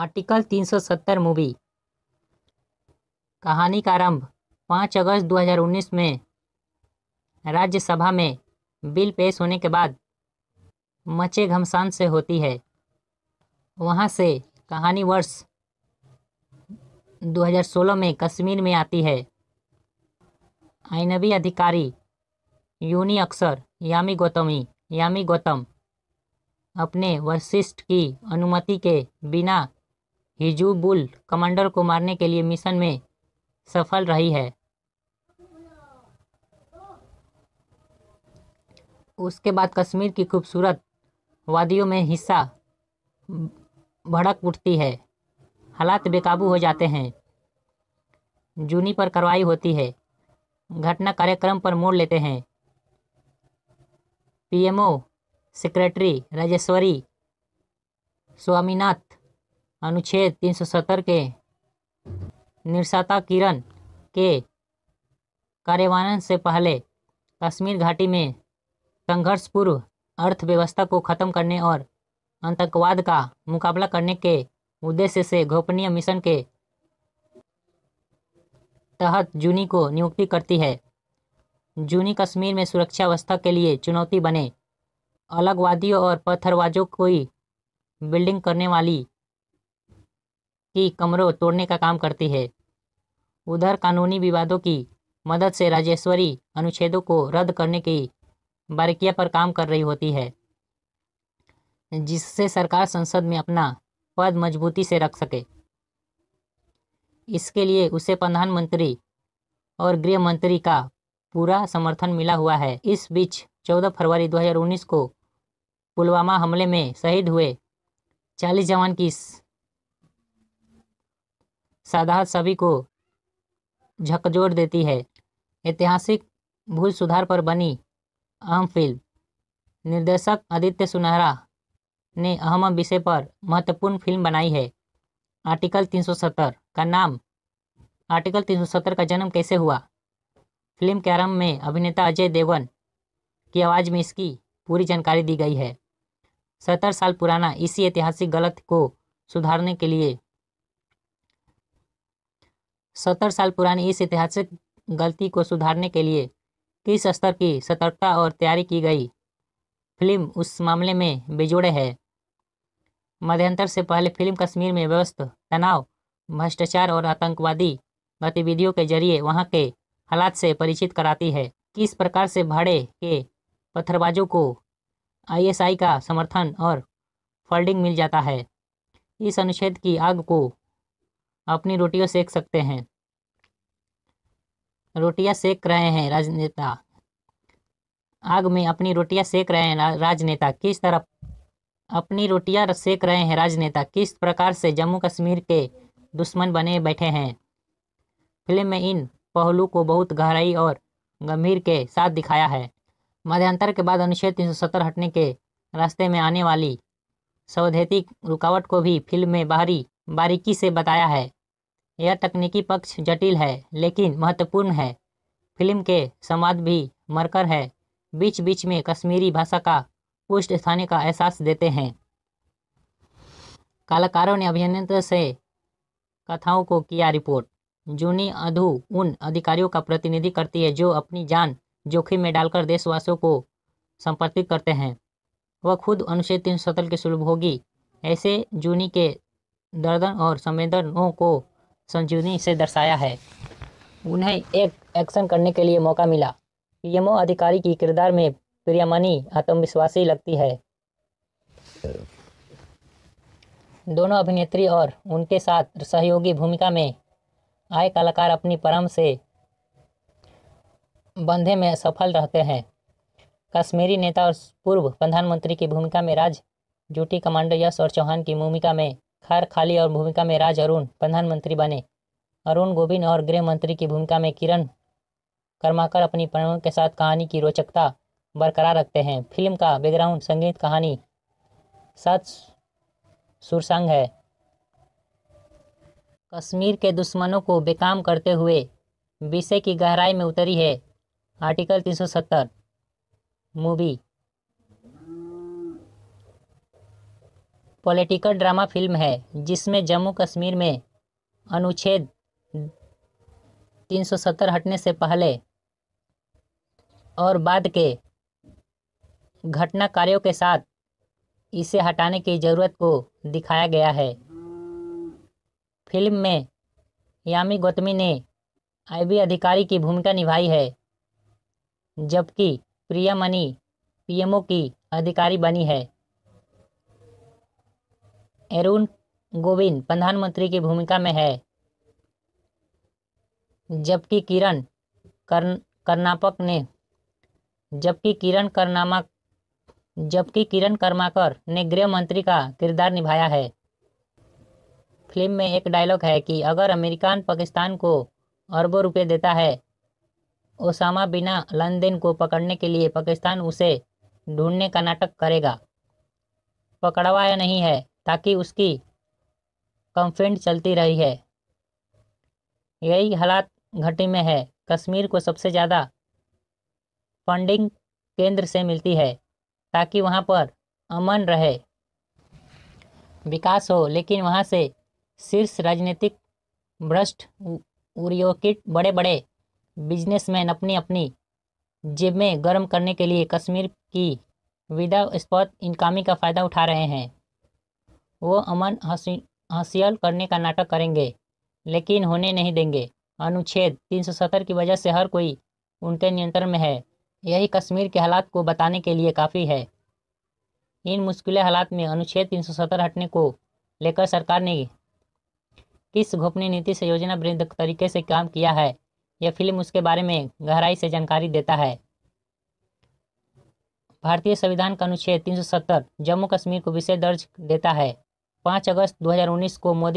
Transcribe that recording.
article 370 movie कहानी का आरंभ 5 अगस्त 2019 में राज्यसभा में बिल पेश होने के बाद मचे घमसान से होती है वहां से कहानी वर्ष 2016 में कश्मीर में आती है आइनबी अधिकारी यूनी अक्सर यामी गौतमी यामी गौतम अपने वशिष्ठ की अनुमति के बिना हिजूबुल कमांडर को मारने के लिए मिशन में सफल रही है उसके बाद कश्मीर की खूबसूरत वादियों में हिस्सा भड़क उठती है हालात बेकाबू हो जाते हैं जूनी पर कार्रवाई होती है घटना कार्यक्रम पर मोड़ लेते हैं पीएमओ सेक्रेटरी राजेश्वरी स्वामीनाथ अनुच्छेद 370 के निरसाता किरण के कार्यान्वयन से पहले कश्मीर घाटी में संघर्षपूर्व अर्थव्यवस्था को ख़त्म करने और आतंकवाद का मुकाबला करने के उद्देश्य से गोपनीय मिशन के तहत जूनी को नियुक्ति करती है जूनी कश्मीर में सुरक्षा व्यवस्था के लिए चुनौती बने अलगवादियों और पत्थरवाजों की बिल्डिंग करने वाली की कमरों तोड़ने का काम करती है उधर कानूनी विवादों की मदद से राजेश्वरी अनुच्छेदों को रद्द करने की बारीकिया पर काम कर रही होती है जिससे सरकार संसद में अपना पद मजबूती से रख सके इसके लिए उसे प्रधानमंत्री और गृह मंत्री का पूरा समर्थन मिला हुआ है इस बीच 14 फरवरी 2019 को पुलवामा हमले में शहीद हुए चालीस जवान की सदा सभी को झकझोर देती है ऐतिहासिक भूल सुधार पर बनी अहम फिल्म निर्देशक आदित्य सुनहरा ने अहम विषय पर महत्वपूर्ण फिल्म बनाई है आर्टिकल 370 का नाम आर्टिकल 370 का जन्म कैसे हुआ फिल्म के आरंभ में अभिनेता अजय देवन की आवाज़ में इसकी पूरी जानकारी दी गई है सत्तर साल पुराना इसी ऐतिहासिक गलत को सुधारने के लिए सत्तर साल पुरानी इस ऐतिहासिक गलती को सुधारने के लिए किस स्तर की सतर्कता और तैयारी की गई फिल्म उस मामले में बेजोड़े है मध्यंतर से पहले फिल्म कश्मीर में व्यवस्थ तनाव भ्रष्टाचार और आतंकवादी गतिविधियों के जरिए वहां के हालात से परिचित कराती है किस प्रकार से भाड़े के पत्थरबाजों को आईएसआई का समर्थन और फंडिंग मिल जाता है इस अनुच्छेद की आग को अपनी रोटी को सेक सकते हैं रोटियां सेक रहे हैं राजनेता आग में अपनी रोटियां सेक रहे हैं राजनेता किस तरह अपनी रोटियां सेक रहे हैं राजनेता किस प्रकार से जम्मू कश्मीर के दुश्मन बने बैठे हैं फिल्म में इन पहलू को बहुत गहराई और गंभीर के साथ दिखाया है मध्यांतर के बाद अनुच्छेद 370 हटने के रास्ते में आने वाली सवधेती रुकावट को भी फिल्म में बाहरी बारीकी से बताया है यह तकनीकी पक्ष जटिल है लेकिन महत्वपूर्ण है फिल्म के संवाद भी मरकर है बीच बीच में कश्मीरी भाषा का पुष्ट स्थानीय का एहसास देते हैं कलाकारों ने अभिनेता से कथाओं को किया रिपोर्ट जूनी अधु उन अधिकारियों का प्रतिनिधि करती है जो अपनी जान जोखिम में डालकर देशवासियों को समर्पित करते हैं वह खुद अनुच्छेद तीन सौ के सुलभ होगी ऐसे जूनी के दर्दन और संवेदनों को संजीवनी से दर्शाया है उन्हें एक एक्शन करने के लिए मौका मिला पीएमओ अधिकारी की किरदार में प्रियामणि आत्मविश्वासी लगती है दोनों अभिनेत्री और उनके साथ सहयोगी भूमिका में आए कलाकार अपनी परम से बंधे में सफल रहते हैं कश्मीरी नेता और पूर्व प्रधानमंत्री की भूमिका में राज ड्यूटी कमांडर यश और चौहान की भूमिका में खार खाली और भूमिका में राज अरुण प्रधानमंत्री बने अरुण गोविंद और गृह मंत्री की भूमिका में किरण कर्माकर अपनी प्रणव के साथ कहानी की रोचकता बरकरार रखते हैं फिल्म का बैकग्राउंड संगीत कहानी सात सुरसंग है कश्मीर के दुश्मनों को बेकाम करते हुए विषय की गहराई में उतरी है article 370 movie political drama film है जिसमें जम्मू कश्मीर में अनुच्छेद 370 हटने से पहले और बाद के घटना कार्यों के साथ इसे हटाने की ज़रूरत को दिखाया गया है फिल्म में यामी गौतमी ने आईबी अधिकारी की भूमिका निभाई है जबकि प्रिया मनी पीएमओ की अधिकारी बनी है एरुण गोविंद प्रधानमंत्री की भूमिका में है जबकि किरण करनापक ने जबकि किरण करनामा जबकि किरण कर्माकर ने गृह मंत्री का किरदार निभाया है फिल्म में एक डायलॉग है कि अगर अमेरिका पाकिस्तान को अरबों रुपए देता है ओसामा बिना लंदन को पकड़ने के लिए पाकिस्तान उसे ढूंढने का नाटक करेगा पकड़वाया नहीं है ताकि उसकी कंफेंट चलती रही है यही हालात घटी में है कश्मीर को सबसे ज़्यादा फंडिंग केंद्र से मिलती है ताकि वहाँ पर अमन रहे विकास हो लेकिन वहाँ से शीर्ष राजनीतिक भ्रष्ट उर्योकिट बड़े बड़े बिजनेसमैन अपनी अपनी जेब में गर्म करने के लिए कश्मीर की विदा स्पॉट इनकामी का फ़ायदा उठा रहे हैं वो अमन हासिल करने का नाटक करेंगे लेकिन होने नहीं देंगे अनुच्छेद 370 की वजह से हर कोई उनके नियंत्रण में है यही कश्मीर के हालात को बताने के लिए काफ़ी है इन मुश्किल हालात में अनुच्छेद 370 हटने को लेकर सरकार ने किस घोपनी नीति से योजनाबृद्ध तरीके से काम किया है यह फिल्म उसके बारे में गहराई से जानकारी देता है भारतीय संविधान का अनुच्छेद 370 जम्मू कश्मीर को विशेष दर्ज देता है पाँच अगस्त 2019 को मोदी